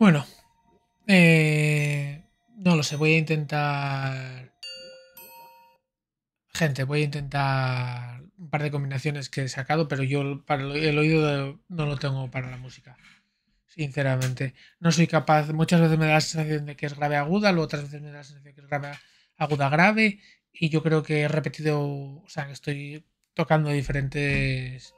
Bueno, eh, no lo sé, voy a intentar... Gente, voy a intentar un par de combinaciones que he sacado, pero yo para el oído no lo tengo para la música. Sinceramente, no soy capaz. Muchas veces me da la sensación de que es grave aguda, otras veces me da la sensación de que es grave aguda grave. Y yo creo que he repetido, o sea, que estoy tocando diferentes.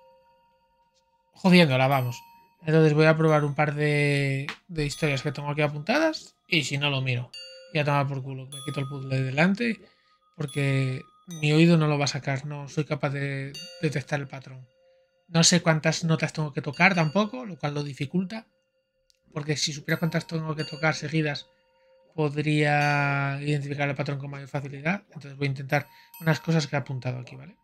jodiéndola, vamos. Entonces voy a probar un par de, historias que tengo aquí apuntadas y si no lo miro. Ya tomar por culo, me quito el puzzle de delante porque mi oído no lo va a sacar, no soy capaz de detectar el patrón. No sé cuántas notas tengo que tocar tampoco, lo cual lo dificulta, porque si supiera cuántas tengo que tocar seguidas, podría identificar el patrón con mayor facilidad. Entonces voy a intentar unas cosas que he apuntado aquí, ¿vale?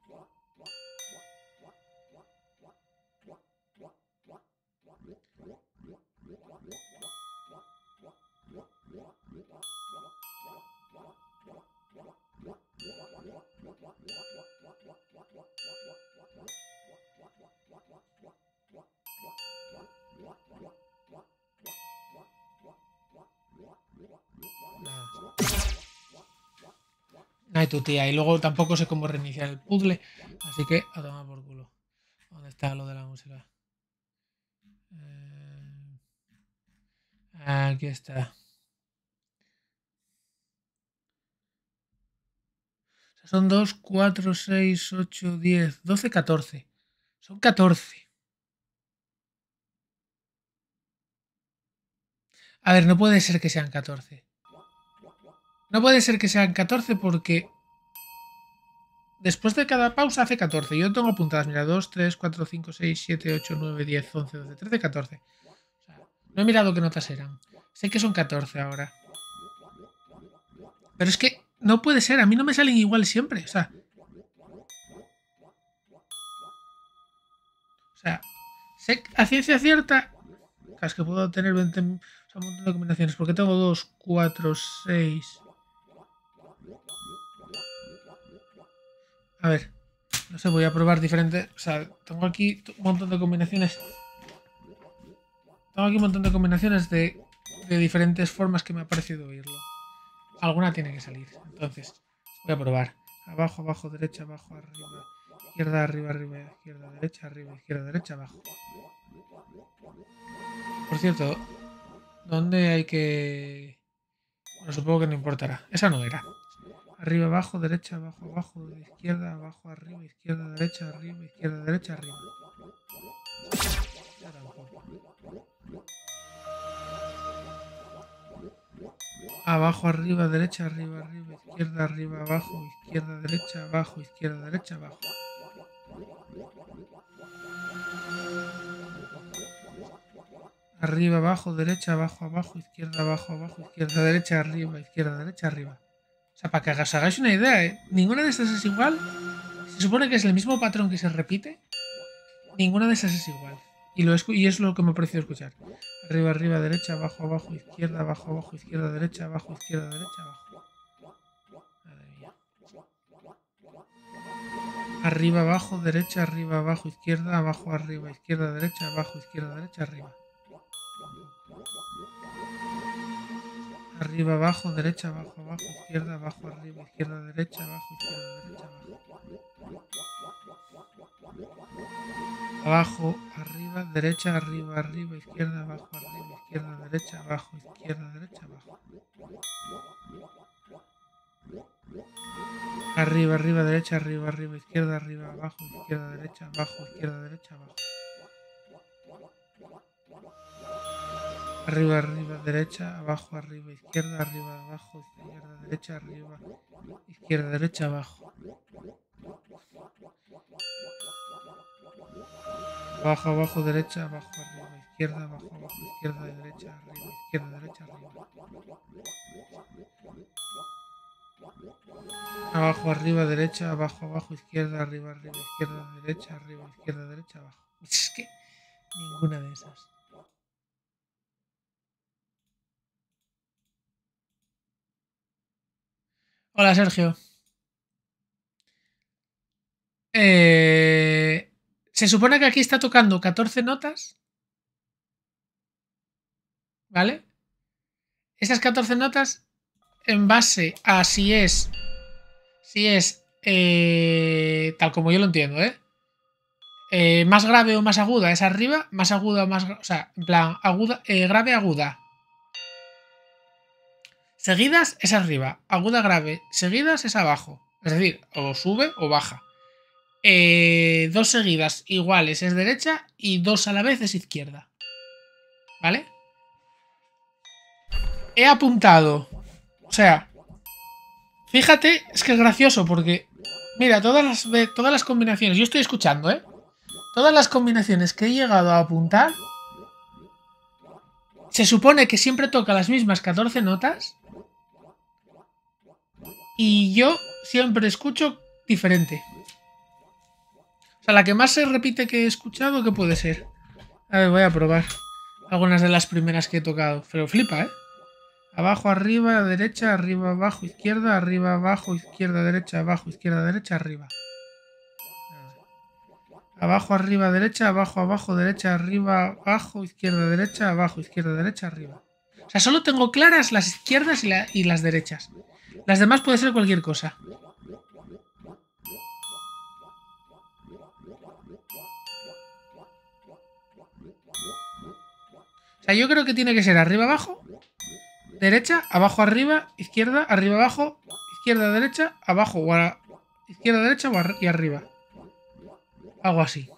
Ay, tu tía. Y luego tampoco sé cómo reiniciar el puzzle. Así que a tomar por culo. ¿Dónde está lo de la música? Eh, aquí está. son 2, 4, 6, 8, 10, 12, 14. Son 14. A ver, no puede ser que sean 14. No puede ser que sean 14 porque después de cada pausa hace 14. Yo tengo apuntadas, mira, 2, 3, 4, 5, 6, 7, 8, 9, 10, 11, 12, 13, 14. O sea, no he mirado qué notas eran. Sé que son 14 ahora. Pero es que no puede ser, a mí no me salen igual siempre. O sea, o sea sé a ciencia cierta que puedo tener 20, o sea, un montón de combinaciones. Porque tengo 2, 4, 6, a ver. No sé, voy a probar diferentes. O sea, tengo aquí un montón de combinaciones. Tengo aquí un montón de combinaciones de, diferentes formas que me ha parecido oírlo. Alguna tiene que salir. Entonces, voy a probar. Abajo, abajo, derecha, abajo, arriba. Izquierda, arriba, arriba, izquierda, derecha, arriba, izquierda, derecha, abajo. Por cierto, ¿dónde hay que...? Bueno, supongo que no importará. Esa no era arriba, abajo, derecha, abajo, abajo, izquierda, abajo, arriba, izquierda, derecha, arriba, izquierda, derecha, arriba. Abajo, arriba, derecha, arriba, arriba, izquierda, arriba, abajo, izquierda, derecha, abajo, izquierda, derecha, abajo. Arriba, abajo, derecha, abajo, abajo, izquierda, abajo, abajo, izquierda, derecha, arriba, izquierda, derecha, arriba. O sea, para que os hagáis una idea, ¿eh? ninguna de estas es igual. Se supone que es el mismo patrón que se repite. Ninguna de estas es igual. Y, lo y es lo que me ha parecido escuchar. Arriba, arriba, derecha, abajo, abajo, izquierda, abajo, abajo, izquierda, derecha, abajo, izquierda, derecha, abajo. Arriba, abajo, derecha, arriba, abajo, izquierda, abajo, arriba, izquierda, derecha, abajo, izquierda, derecha, arriba. Arriba, abajo, derecha, abajo, abajo, izquierda, abajo, arriba, izquierda, derecha, abajo, izquierda, derecha, abajo. Abajo, arriba, derecha, arriba, arriba, izquierda, abajo, arriba, izquierda, derecha, abajo, izquierda, derecha, abajo. Arriba, arriba, derecha, arriba, arriba, izquierda, arriba, abajo, izquierda, derecha, abajo, izquierda, derecha, abajo. Arriba, arriba, derecha, abajo, arriba, izquierda, arriba, abajo, izquierda, derecha, arriba, izquierda, derecha, abajo. Abajo, abajo, derecha, abajo, arriba, izquierda, abajo, abajo, izquierda, derecha, arriba, izquierda, derecha, arriba. Abajo, arriba, derecha, abajo, abajo, izquierda, arriba, arriba, izquierda, derecha, arriba, izquierda, derecha, abajo. Es que ninguna de esas. Hola, Sergio. Eh, se supone que aquí está tocando 14 notas. ¿Vale? Esas 14 notas, en base a si es. Si es. Eh, tal como yo lo entiendo, ¿eh? ¿eh? Más grave o más aguda es arriba, más aguda o más. O sea, en plan, aguda, grave, aguda. Seguidas es arriba, aguda grave, seguidas es abajo. Es decir, o sube o baja. Eh, dos seguidas iguales es derecha y dos a la vez es izquierda. ¿Vale? He apuntado. O sea, fíjate, es que es gracioso porque, mira, todas las, todas las combinaciones, yo estoy escuchando, ¿eh? Todas las combinaciones que he llegado a apuntar, se supone que siempre toca las mismas 14 notas y yo siempre escucho diferente. O sea, la que más se repite que he escuchado, ¿qué puede ser? A ver, voy a probar algunas de las primeras que he tocado. Pero flipa, ¿eh? Abajo, arriba, derecha, arriba, abajo, izquierda, arriba, abajo, izquierda, derecha, abajo, izquierda, derecha, arriba. Abajo, arriba, derecha, abajo, abajo, derecha, arriba, abajo, izquierda, derecha, abajo, izquierda, derecha, arriba. O sea, solo tengo claras las izquierdas y, y las derechas. Las demás puede ser cualquier cosa. O sea, yo creo que tiene que ser arriba, abajo, derecha, abajo, arriba, izquierda, arriba, abajo, izquierda, derecha, abajo, o izquierda, derecha y arriba. Algo así.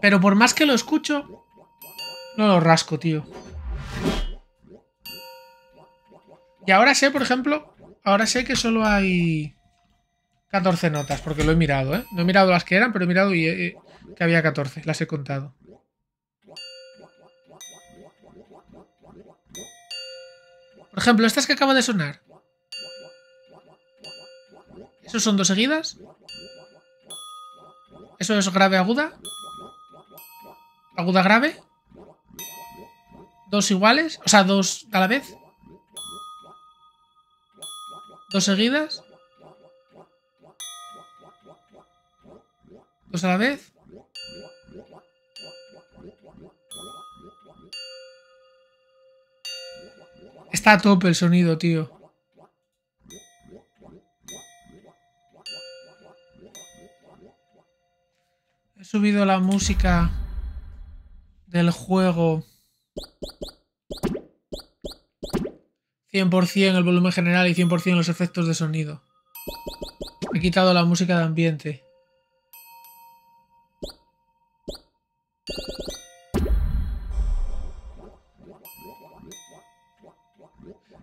Pero por más que lo escucho, no lo rasco, tío. Y ahora sé, por ejemplo, Ahora sé que solo hay 14 notas, porque lo he mirado, ¿eh? No he mirado las que eran, pero he mirado y eh, eh, que había 14. Las he contado. Por ejemplo, estas que acaban de sonar. ¿Esos son dos seguidas? ¿Eso es grave aguda? ¿Aguda grave? ¿Dos iguales? O sea, dos a la vez. Dos seguidas. Dos a la vez. Está a tope el sonido, tío. He subido la música del juego. 100% el volumen general y 100% los efectos de sonido. He quitado la música de ambiente.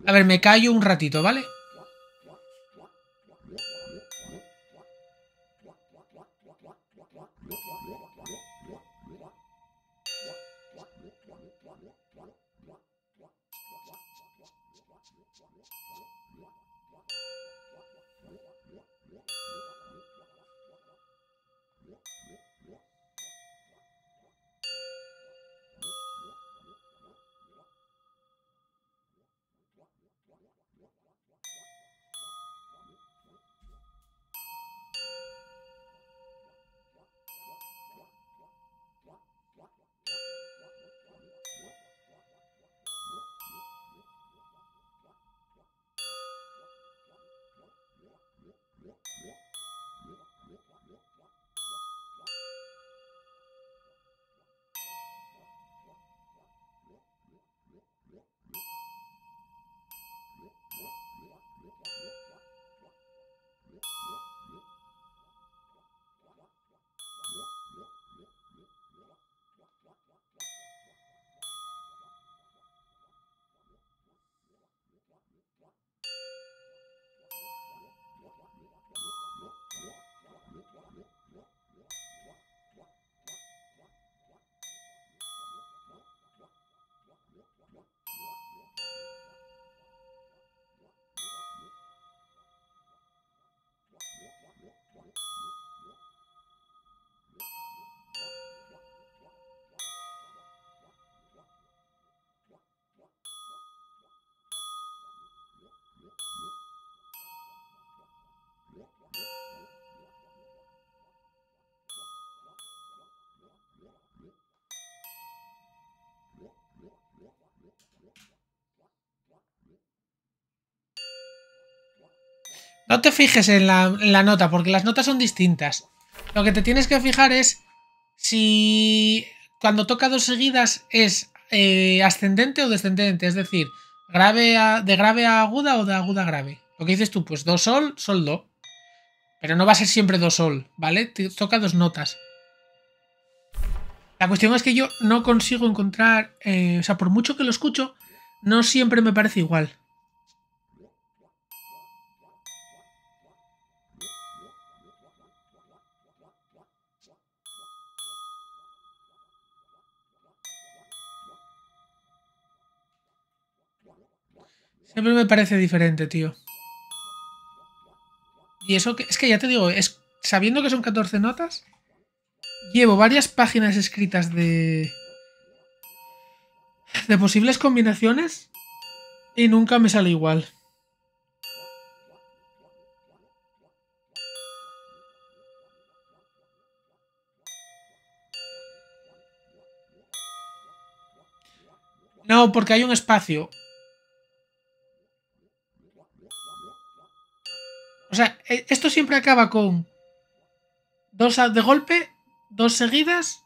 A ver, me callo un ratito, ¿vale? No te fijes en la, nota, porque las notas son distintas. Lo que te tienes que fijar es si cuando toca dos seguidas es eh, ascendente o descendente, es decir, grave de grave a aguda o de aguda a grave. Lo que dices tú, pues do sol, sol do. Pero no va a ser siempre do sol, ¿vale? Te toca dos notas. La cuestión es que yo no consigo encontrar, eh, o sea, por mucho que lo escucho, no siempre me parece igual. Siempre me parece diferente, tío. Y eso que, es que ya te digo, es, sabiendo que son 14 notas, llevo varias páginas escritas de... de posibles combinaciones y nunca me sale igual. No, porque hay un espacio. Eh, esto siempre acaba con dos de golpe, dos seguidas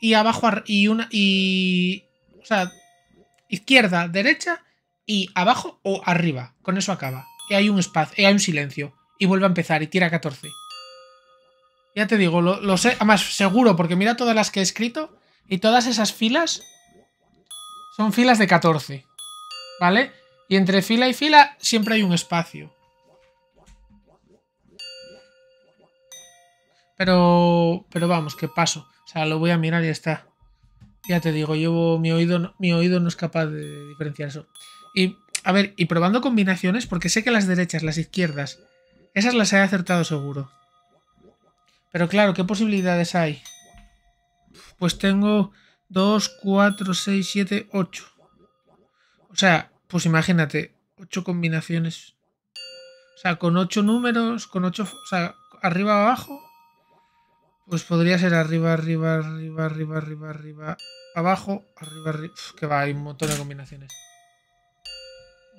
y abajo y una y o sea, izquierda, derecha y abajo o arriba. Con eso acaba. Y hay un espacio, y hay un silencio y vuelve a empezar y tira 14. Ya te digo, lo, lo sé, además seguro, porque mira todas las que he escrito y todas esas filas son filas de 14. ¿Vale? Y entre fila y fila siempre hay un espacio. Pero, pero vamos, que paso. O sea, lo voy a mirar y ya está. Ya te digo, llevo mi oído, mi oído no es capaz de diferenciar eso. Y, a ver, y probando combinaciones, porque sé que las derechas, las izquierdas, esas las he acertado seguro. Pero claro, ¿qué posibilidades hay? Pues tengo 2, 4, 6, 7, 8. O sea, pues imagínate, ocho combinaciones. O sea, con ocho números, con ocho... o sea, arriba abajo, pues podría ser arriba, arriba, arriba, arriba, arriba, arriba, abajo, arriba, arriba. que va, hay un montón de combinaciones.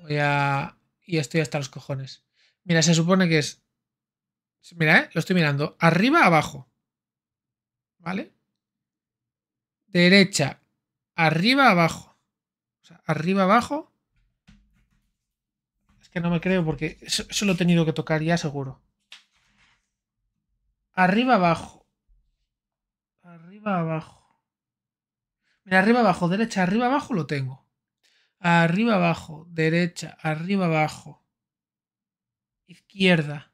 Voy a... Y estoy hasta los cojones. Mira, se supone que es... Mira, ¿eh? lo estoy mirando. Arriba, abajo. ¿Vale? Derecha, arriba, abajo. O sea, arriba, abajo. Es que no me creo porque eso lo he tenido que tocar ya seguro. Arriba, abajo abajo. arriba, abajo, derecha, arriba, abajo lo tengo. Arriba, abajo, derecha, arriba, abajo. Izquierda.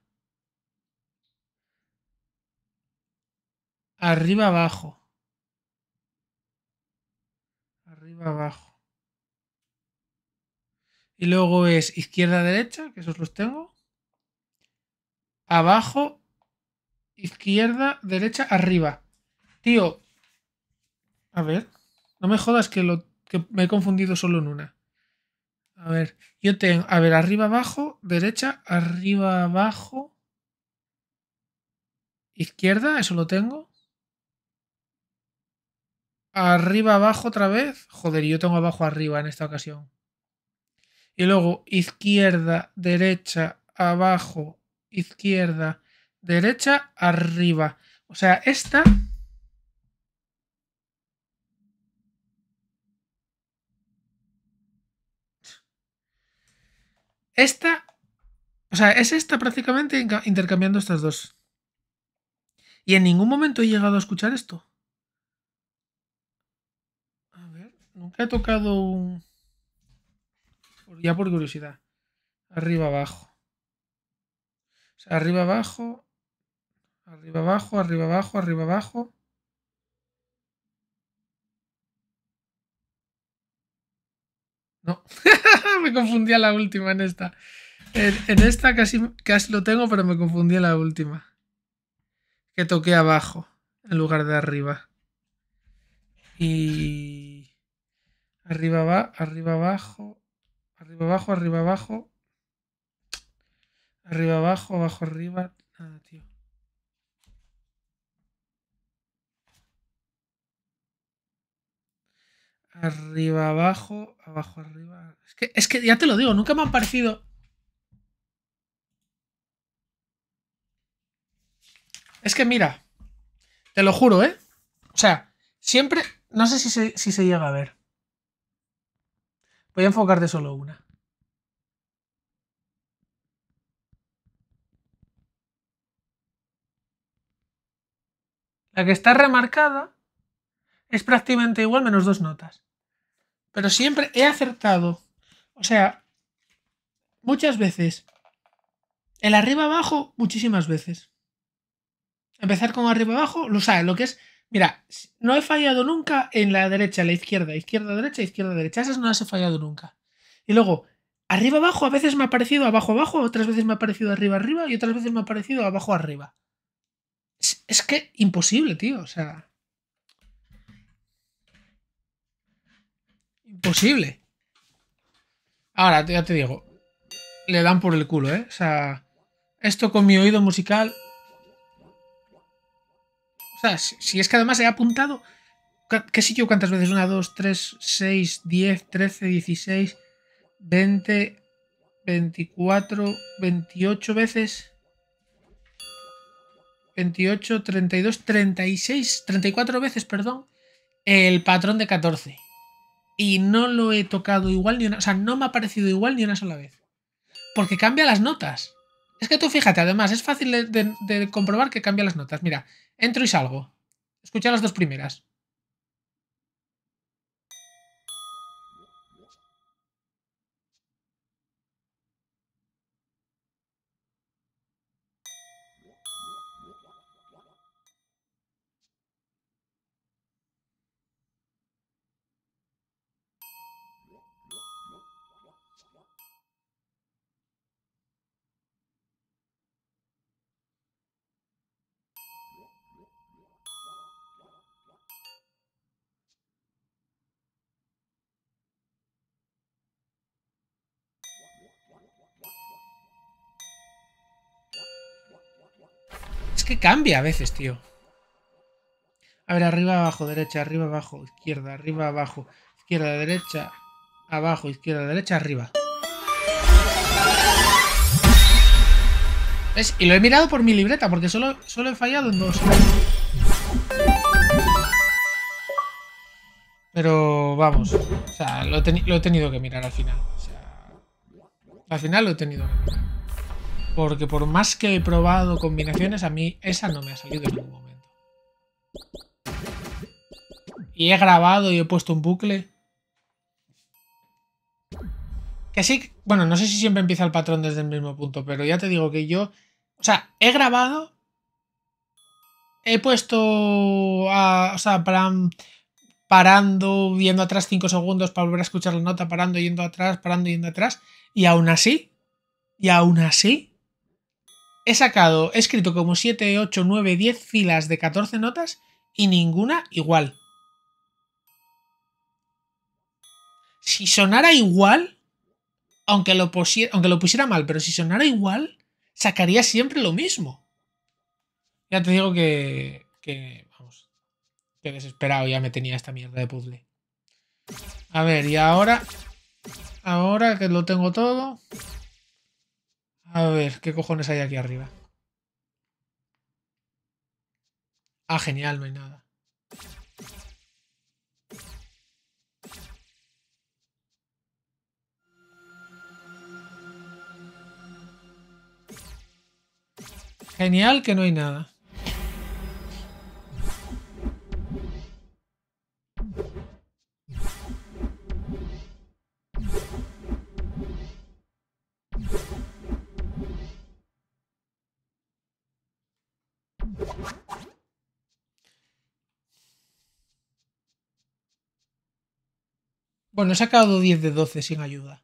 Arriba, abajo. Arriba, abajo. Y luego es izquierda, derecha, que esos los tengo. Abajo, izquierda, derecha, arriba. Tío, a ver, no me jodas que, lo, que me he confundido solo en una. A ver, yo tengo, a ver, arriba, abajo, derecha, arriba, abajo, izquierda, eso lo tengo. Arriba, abajo otra vez. Joder, yo tengo abajo, arriba en esta ocasión. Y luego izquierda, derecha, abajo, izquierda, derecha, arriba. O sea, esta Esta, o sea, es esta prácticamente intercambiando estas dos. Y en ningún momento he llegado a escuchar esto. A ver, nunca he tocado un... Ya por curiosidad. Arriba, abajo. arriba, abajo. Arriba, abajo, arriba, abajo, arriba, abajo. No, me confundía la última en esta. En, esta casi, casi lo tengo, pero me confundí la última. Que toqué abajo en lugar de arriba. Y. Arriba va, arriba abajo. Arriba abajo, arriba abajo. Arriba abajo, abajo arriba. Nada, tío. Arriba, abajo, abajo, arriba. Es que, es que ya te lo digo, nunca me han parecido. Es que mira, te lo juro, ¿eh? O sea, siempre. No sé si se, si se llega a ver. Voy a enfocar de solo una. La que está remarcada es prácticamente igual menos dos notas. Pero siempre he acertado. O sea, muchas veces. El arriba abajo, muchísimas veces. Empezar con arriba abajo, lo sabe, lo que es. Mira, no he fallado nunca en la derecha, la izquierda, izquierda, derecha, izquierda, derecha. Esas no las he fallado nunca. Y luego, arriba abajo, a veces me ha parecido abajo abajo, otras veces me ha parecido arriba arriba y otras veces me ha parecido abajo arriba. es que imposible, tío. O sea. Posible. Ahora ya te digo, le dan por el culo, ¿eh? O sea, esto con mi oído musical. O sea, si es que además he apuntado, ¿qué si yo cuántas veces? 1, 2, 3, 6, 10, 13, 16, 20, 24, 28 veces, 28, 32, 36, 34 veces, perdón, el patrón de 14 y no lo he tocado igual ni una, o sea, no me ha parecido igual ni una sola vez. Porque cambia las notas. Es que tú fíjate, además, es fácil de, comprobar que cambia las notas. Mira, entro y salgo. Escucha las dos primeras. cambia a veces, tío. A ver, arriba, abajo, derecha, arriba, abajo, izquierda, arriba, abajo, izquierda, derecha, abajo, izquierda, derecha, arriba. ¿Ves? Y lo he mirado por mi libreta, porque solo, solo he fallado en dos. Pero vamos, o sea, lo, lo he tenido que mirar al final. O sea, al final lo he tenido que mirar. Porque por más que he probado combinaciones, a mí esa no me ha salido en ningún momento. Y he grabado y he puesto un bucle. Que sí, bueno, no sé si siempre empieza el patrón desde el mismo punto, pero ya te digo que yo... O sea, he grabado... He puesto... o sea, parando, yendo atrás 5 segundos para volver a escuchar la nota, parando, yendo atrás, parando, yendo atrás. Y aún así, y aún así, He sacado, he escrito como 7, 8, 9, 10 filas de 14 notas y ninguna igual. Si sonara igual, aunque lo, pusiera, mal, pero si sonara igual, sacaría siempre lo mismo. Ya te digo que, que vamos, que desesperado ya me tenía esta mierda de puzzle. A ver, y ahora, ahora que lo tengo todo, a ver, ¿qué cojones hay aquí arriba? Ah, genial, no hay nada. Genial que no hay nada. Bueno, he sacado 10 de 12 sin ayuda.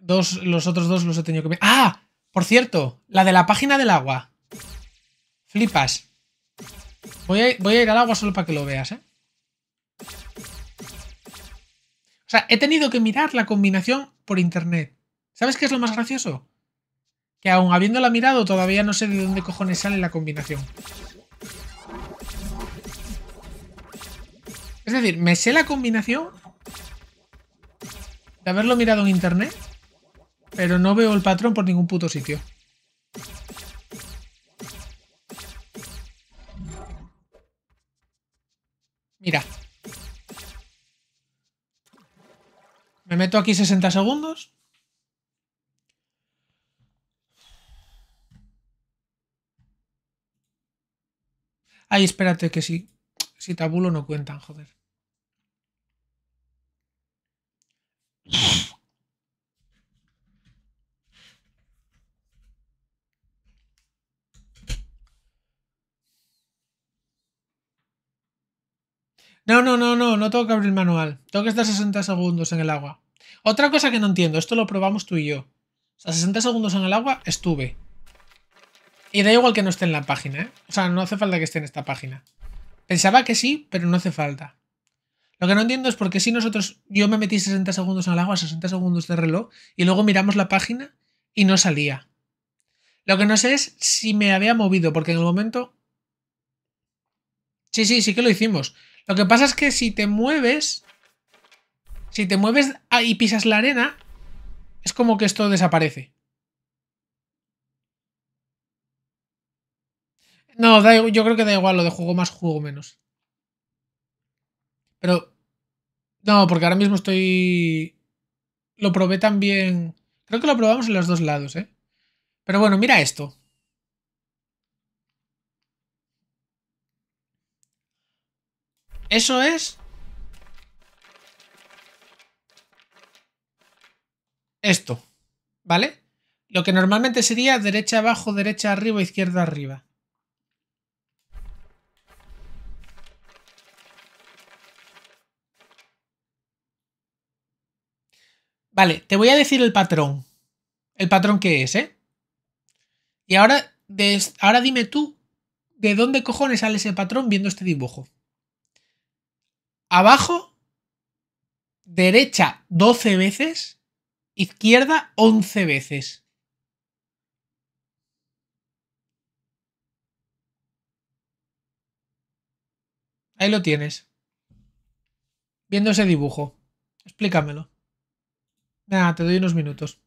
Dos, los otros dos los he tenido que... ¡Ah! Por cierto, la de la página del agua. Flipas. Voy a, ir al agua solo para que lo veas, ¿eh? O sea, he tenido que mirar la combinación por internet. ¿Sabes qué es lo más gracioso? Que aún habiéndola mirado, todavía no sé de dónde cojones sale la combinación. Es decir, me sé la combinación de haberlo mirado en internet, pero no veo el patrón por ningún puto sitio. Mira. Me meto aquí 60 segundos. Ay, espérate, que si, si tabulo no cuentan, joder. No, no, no, no, no tengo que abrir el manual. Tengo que estar 60 segundos en el agua. Otra cosa que no entiendo, esto lo probamos tú y yo. O 60 segundos en el agua estuve. Y da igual que no esté en la página, ¿eh? O sea, no hace falta que esté en esta página. Pensaba que sí, pero no hace falta. Lo que no entiendo es por qué si nosotros, yo me metí 60 segundos en el agua, 60 segundos de reloj, y luego miramos la página y no salía. Lo que no sé es si me había movido, porque en el momento... Sí, sí, sí que lo hicimos. Lo que pasa es que si te mueves, si te mueves y pisas la arena, es como que esto desaparece. No, yo creo que da igual lo de juego más, juego menos. Pero. No, porque ahora mismo estoy. Lo probé también. Creo que lo probamos en los dos lados, ¿eh? Pero bueno, mira esto. Eso es. Esto. ¿Vale? Lo que normalmente sería derecha abajo, derecha arriba, izquierda arriba. Vale, te voy a decir el patrón. El patrón que es, ¿eh? Y ahora, ahora dime tú, ¿de dónde cojones sale ese patrón viendo este dibujo? Abajo, derecha 12 veces, izquierda 11 veces. Ahí lo tienes. Viendo ese dibujo. Explícamelo. Nada, te doy unos minutos.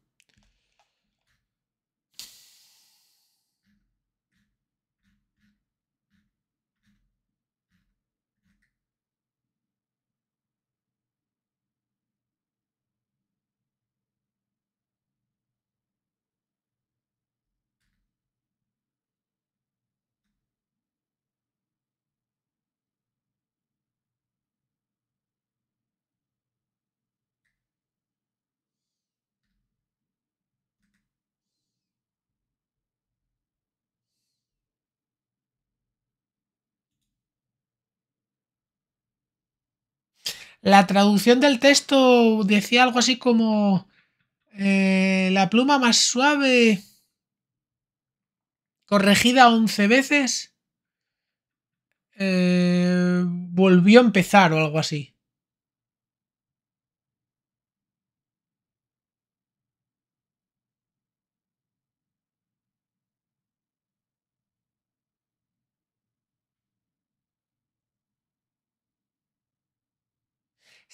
La traducción del texto decía algo así como eh, la pluma más suave corregida 11 veces eh, volvió a empezar o algo así.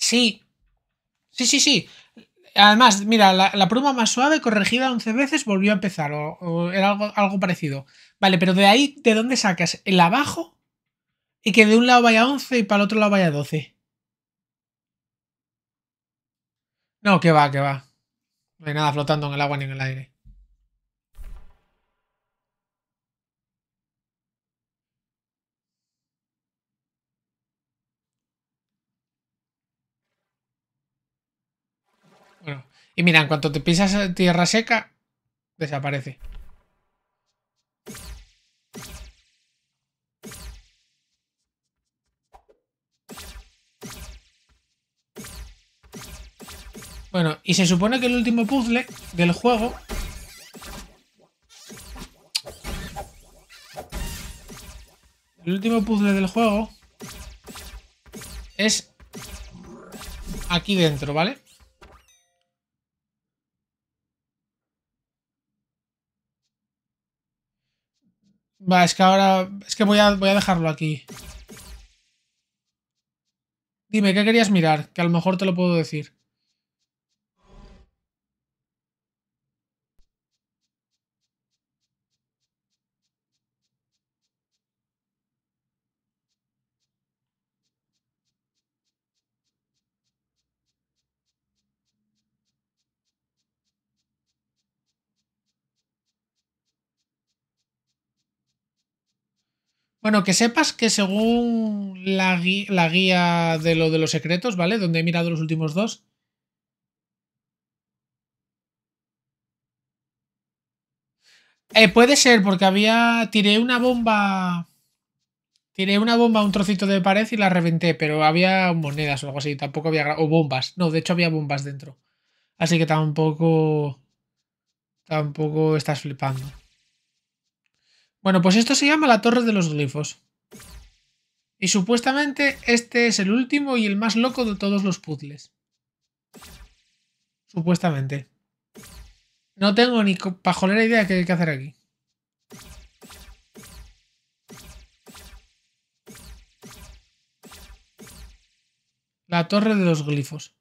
Sí. Sí, sí, sí. Además, mira, la, la pluma más suave, corregida 11 veces, volvió a empezar. O, era algo, algo, parecido. Vale, pero de ahí, ¿de dónde sacas el abajo? Y que de un lado vaya 11 y para el otro lado vaya 12. No, que va, que va. No hay nada flotando en el agua ni en el aire. Y mira, en cuanto te pisas tierra seca, desaparece. Bueno, y se supone que el último puzzle del juego... El último puzzle del juego es aquí dentro, ¿vale? Va, es que ahora... Es que voy a, voy a dejarlo aquí. Dime, ¿qué querías mirar? Que a lo mejor te lo puedo decir. Bueno, que sepas que según la, guía, de lo de los secretos, ¿vale? Donde he mirado los últimos dos. Eh, puede ser, porque había. Tiré una bomba. Tiré una bomba a un trocito de pared y la reventé, pero había monedas o algo así. Tampoco había. O bombas. No, de hecho había bombas dentro. Así que tampoco. Tampoco estás flipando. Bueno, pues esto se llama la Torre de los Glifos. Y supuestamente este es el último y el más loco de todos los puzzles. Supuestamente. No tengo ni pajolera idea de qué hay que hacer aquí. La torre de los glifos.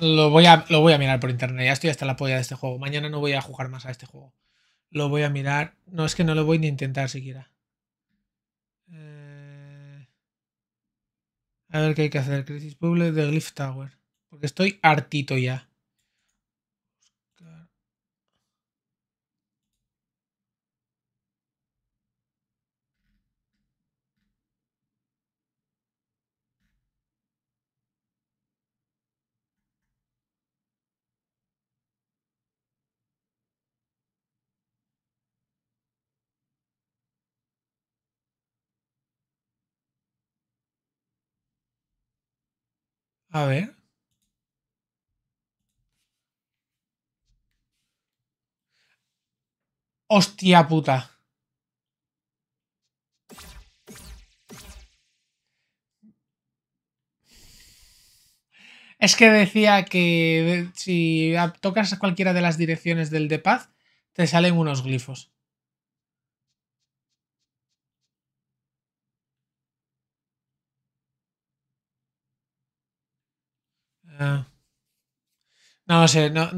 lo voy, a, lo voy a mirar por internet. Ya estoy hasta la polla de este juego. Mañana no voy a jugar más a este juego. Lo voy a mirar. No, es que no lo voy ni a intentar siquiera. Eh, a ver qué hay que hacer. Crisis Pueblo de Glyph Tower. Porque estoy hartito ya. A ver. Hostia puta. Es que decía que eh, si tocas cualquiera de las direcciones del de paz, te salen unos glifos. No sé, no,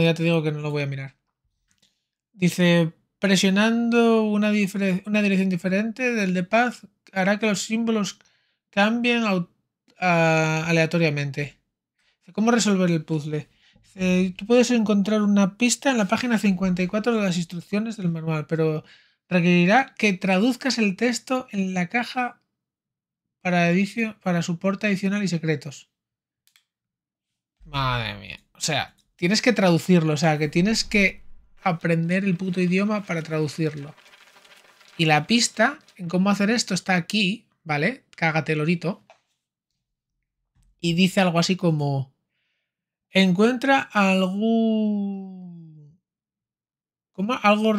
ya te digo que no lo voy a mirar. Dice, presionando una, dirección diferente del de paz hará que los símbolos cambien aleatoriamente. ¿Cómo resolver el puzzle? tú puedes encontrar una pista en la página 54 de las instrucciones del manual, pero requerirá que traduzcas el texto en la caja para, para soporte adicional y secretos. Madre mía. O sea, tienes que traducirlo, o sea, que tienes que aprender el puto idioma para traducirlo. Y la pista en cómo hacer esto está aquí, ¿vale? Cágate, lorito. Y dice algo así como... Encuentra algún... Como algo...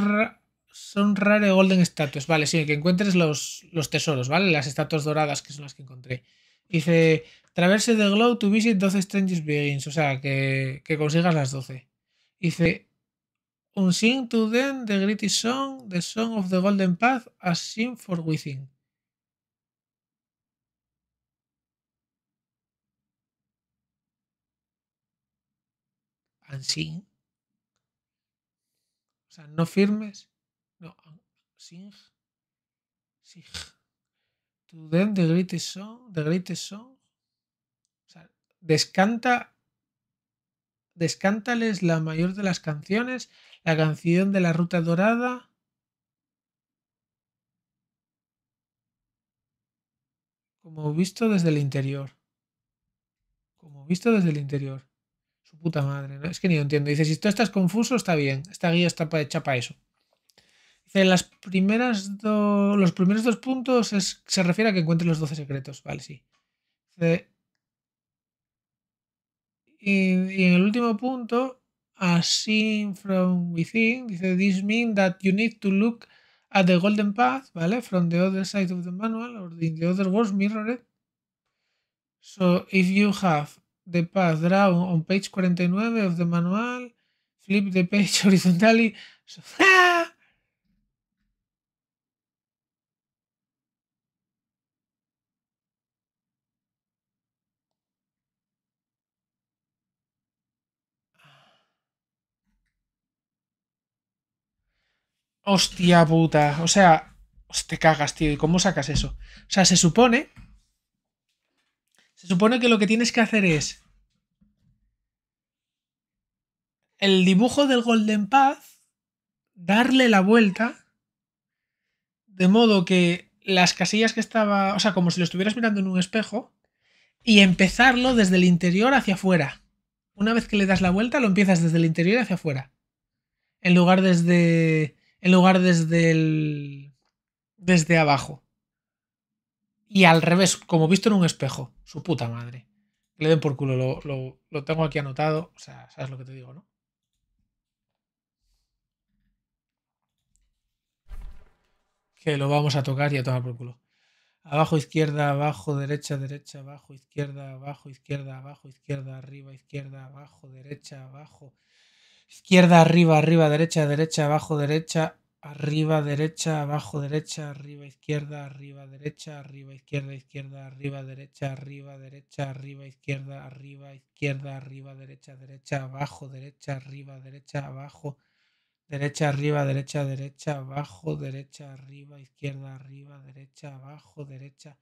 Son rare golden statues. Vale, sí, que encuentres los, los tesoros, ¿vale? Las estatuas doradas que son las que encontré. Dice, Traverse the GLOW to visit 12 strange beings. O sea, que, que consigas las 12. Dice, un sing to them the gritty song, the song of the golden path, A SING for within. ¿Un sing. O sea, no firmes. No, sing. Sing. To them the greatest song, the greatest song descanta, descántales la mayor de las canciones, la canción de la ruta dorada. Como visto desde el interior. Como visto desde el interior. Su puta madre, ¿no? Es que ni lo entiendo. Dice, si tú estás confuso, está bien. Esta guía está hecha para eso. Dice, las primeras los primeros dos puntos es... se refiere a que encuentre los doce secretos. Vale, sí. Dice, Y, the en el último punto, as seen from within, dice, this means that you need to look at the golden path, ¿vale? From the other side of the manual or in the other words mirrored. So if you have the path drawn on page 49 of the manual, flip the page horizontally. So, ah! Hostia puta. O sea, te cagas, tío. ¿Y cómo sacas eso? O sea, se supone. Se supone que lo que tienes que hacer es. El dibujo del Golden Path. Darle la vuelta. De modo que las casillas que estaba. O sea, como si lo estuvieras mirando en un espejo. Y empezarlo desde el interior hacia afuera. Una vez que le das la vuelta, lo empiezas desde el interior hacia afuera. En lugar desde en lugar desde el, desde abajo. Y al revés, como visto en un espejo, su puta madre. Le den por culo, lo, lo, lo tengo aquí anotado, o sea, sabes lo que te digo, ¿no? Que lo vamos a tocar y a tomar por culo. Abajo, izquierda, abajo, derecha, derecha, abajo, izquierda, abajo, izquierda, abajo, izquierda, arriba, izquierda, abajo, derecha, abajo, Izquierda, arriba, arriba, derecha, derecha, abajo, derecha, arriba, derecha, abajo, derecha, arriba, izquierda, arriba, derecha, arriba, izquierda, izquierda, arriba, derecha, arriba, derecha, arriba, izquierda, arriba, izquierda, arriba, derecha, derecha, abajo, derecha, arriba, derecha, abajo, derecha, arriba, derecha, derecha, abajo, derecha, arriba, izquierda, arriba, derecha, abajo, derecha,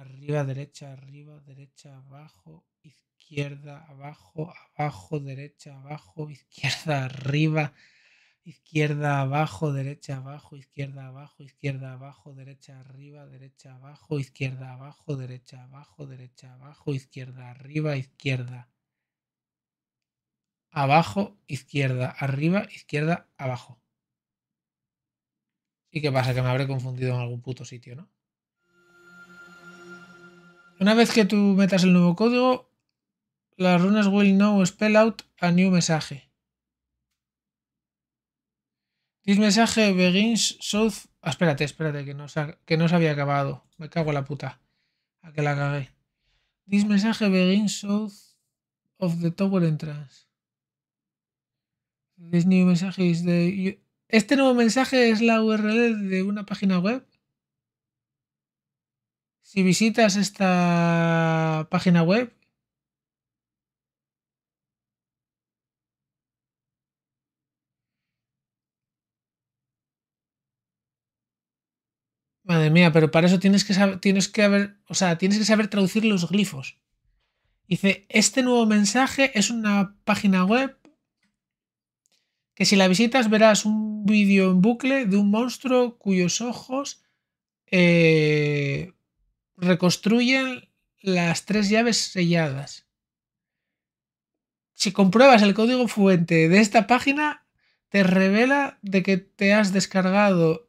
arriba, derecha, arriba, derecha, abajo, izquierda, abajo, abajo, derecha, abajo, izquierda, arriba, izquierda, abajo, derecha, abajo, izquierda, abajo, izquierda, abajo, derecha, arriba, derecha, abajo, izquierda, abajo, derecha, abajo, derecha, abajo, izquierda, arriba, izquierda. Abajo, izquierda, arriba, izquierda, abajo. ¿Y qué pasa? Que me habré confundido en algún puto sitio, ¿no? Una vez que tú metas el nuevo código, las runas will now spell out a new message. This mensaje begins south. Ah, espérate, espérate, que no, se, que no había acabado. Me cago en la puta. A que la cagué. This message begins south of the tower entrance. This new message is the... Este nuevo mensaje es la URL de una página web si visitas esta página web, Madre mía, pero para eso tienes que saber, tienes que haber, o sea, tienes que saber traducir los glifos. Dice, este nuevo mensaje es una página web que si la visitas verás un vídeo en bucle de un monstruo cuyos ojos eh, reconstruyen las tres llaves selladas. Si compruebas el código fuente de esta página, te revela de que te has descargado,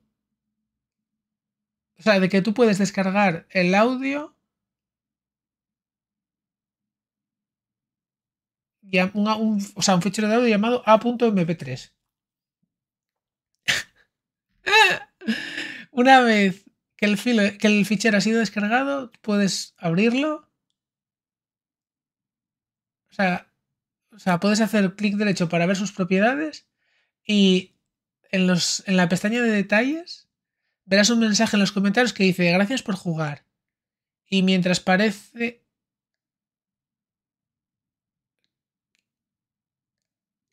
o sea, de que tú puedes descargar el audio o sea, un fichero de audio llamado a.mp3. Una vez que el, fichero ha sido descargado, puedes abrirlo. O sea, puedes hacer clic derecho para ver sus propiedades y en, en la pestaña de detalles verás un mensaje en los comentarios que dice gracias por jugar. Y mientras parece...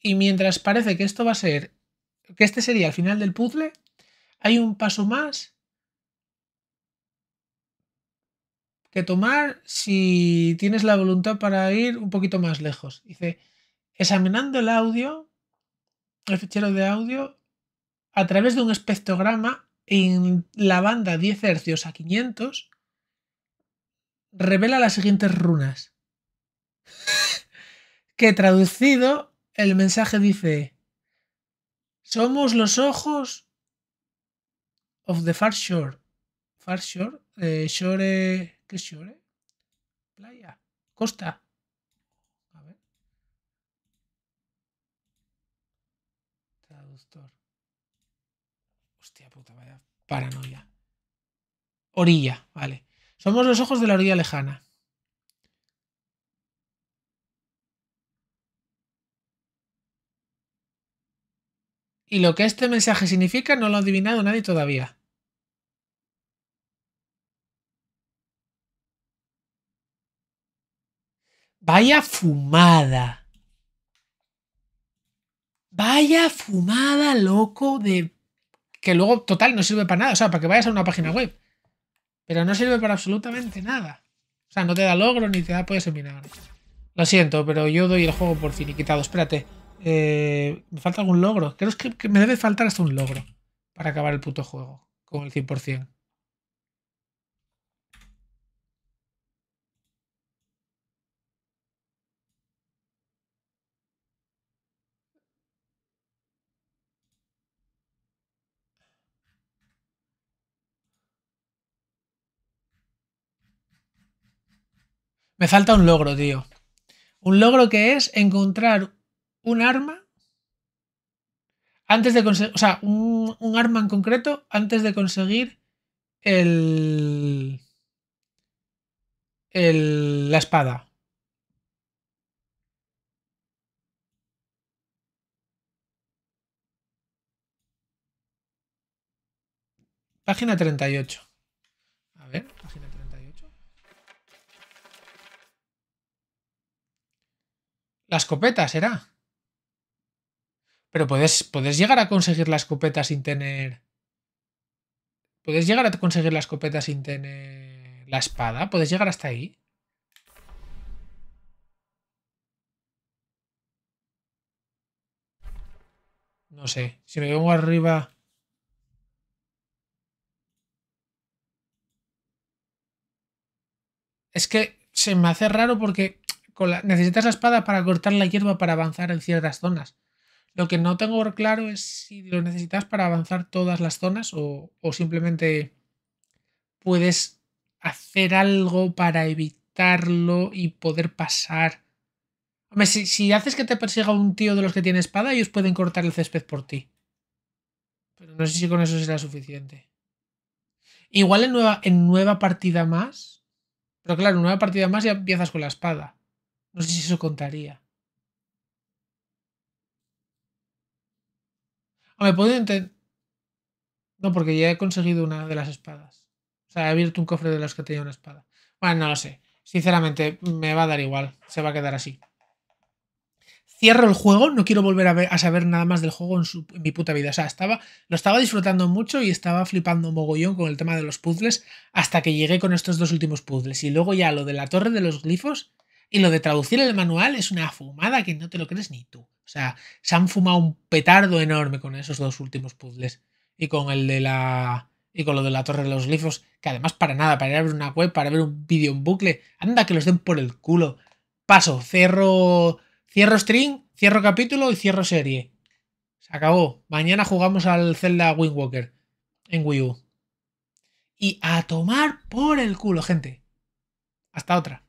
Y mientras parece que esto va a ser, que este sería el final del puzzle, hay un paso más que tomar si tienes la voluntad para ir un poquito más lejos. Dice, examinando el audio, el fichero de audio, a través de un espectrograma en la banda 10 Hz a 500, revela las siguientes runas. que traducido, el mensaje dice, somos los ojos of the far shore. Far shore, eh, shore Qué shore, Playa. Costa. A ver. Traductor. Hostia puta, vaya paranoia. Orilla, vale. Somos los ojos de la orilla lejana. Y lo que este mensaje significa no lo ha adivinado nadie todavía. Vaya fumada. Vaya fumada, loco, de. Que luego, total, no sirve para nada. O sea, para que vayas a una página web. Pero no sirve para absolutamente nada. O sea, no te da logro ni te da poder seminar. Lo siento, pero yo doy el juego por finiquitado. Espérate. Eh, me falta algún logro. Creo que, que me debe faltar hasta un logro para acabar el puto juego con el 100%. Me falta un logro, tío. Un logro que es encontrar un arma antes de conseguir, o sea, un, arma en concreto antes de conseguir el, la espada. Página 38. A ver, página La escopeta será. Pero puedes, puedes llegar a conseguir la escopeta sin tener. Puedes llegar a conseguir la escopeta sin tener la espada. Puedes llegar hasta ahí. No sé. Si me vengo arriba. Es que se me hace raro porque necesitas la espada para cortar la hierba para avanzar en ciertas zonas. Lo que no tengo claro es si lo necesitas para avanzar todas las zonas o, simplemente puedes hacer algo para evitarlo y poder pasar. si, si, haces que te persiga un tío de los que tiene espada, ellos pueden cortar el césped por ti. Pero no sé si con eso será suficiente. Igual en nueva, en nueva partida más. Pero claro, en nueva partida más ya empiezas con la espada. No sé si eso contaría. Ah, me puedo entender. No, porque ya he conseguido una de las espadas. O sea, he abierto un cofre de los que tenía una espada. Bueno, no lo sé. Sinceramente, me va a dar igual. Se va a quedar así. Cierro el juego, no quiero volver a, a saber nada más del juego en, mi puta vida. O sea, estaba, lo estaba disfrutando mucho y estaba flipando mogollón con el tema de los puzzles hasta que llegué con estos dos últimos puzzles. Y luego ya lo de la torre de los glifos, y lo de traducir el manual es una fumada que no te lo crees ni tú. O sea, se han fumado un petardo enorme con esos dos últimos puzzles. Y con el de la. Y con lo de la Torre de los Glifos, que además para nada, para ir a ver una web, para ver un vídeo en bucle, anda que los den por el culo. Paso, cierro. Cierro string, cierro capítulo y cierro serie. Se acabó. Mañana jugamos al Zelda Wind Walker en Wii U. Y a tomar por el culo, gente. Hasta otra.